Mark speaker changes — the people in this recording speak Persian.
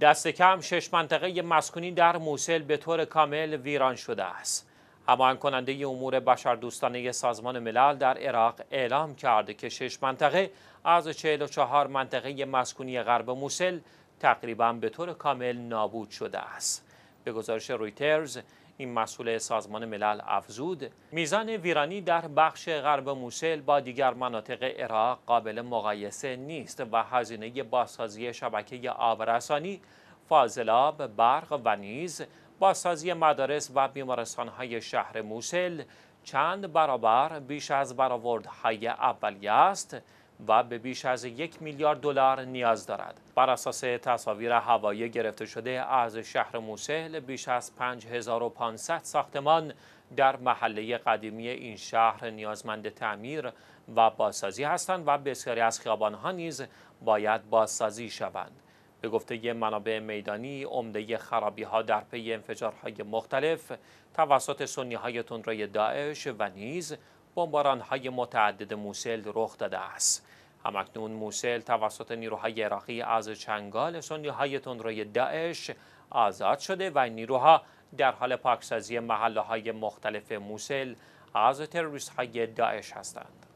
Speaker 1: دست کم شش منطقه مسکونی در موسل به طور کامل ویران شده است. همان کننده امور بشردوستانه سازمان ملل در عراق اعلام کرد که شش منطقه از 44 منطقه مسکونی غرب موسل تقریبا به طور کامل نابود شده است. به گزارش رویترز این مسئول سازمان ملل افزود میزان ویرانی در بخش غرب موسل با دیگر مناطق عراق قابل مقایسه نیست و هزینه بازسازی شبکه آبرسانی فاضلاب برق و نیز بازسازی مدارس و بیمارستانهای شهر موسل چند برابر بیش از برآوردهای اولیه است و به بیش از یک میلیارد دلار نیاز دارد بر اساس تصاویر هوایی گرفته شده از شهر موسل بیش از 5500 ساختمان در محله قدیمی این شهر نیازمند تعمیر و بازسازی هستند و بسیاری از خیابانها نیز باید بازسازی شوند به گفته منابع میدانی عمده خرابی ها در پی انفجارهای مختلف توسط سنی های تندروی داعش و نیز های متعدد موسل رخ داده است همکنون موسل توسط نیروهای عراقی از چنگال سنیهای تندروی داعش آزاد شده و نیروها در حال پاکسازی محله های مختلف موسل از تروریست های داعش هستند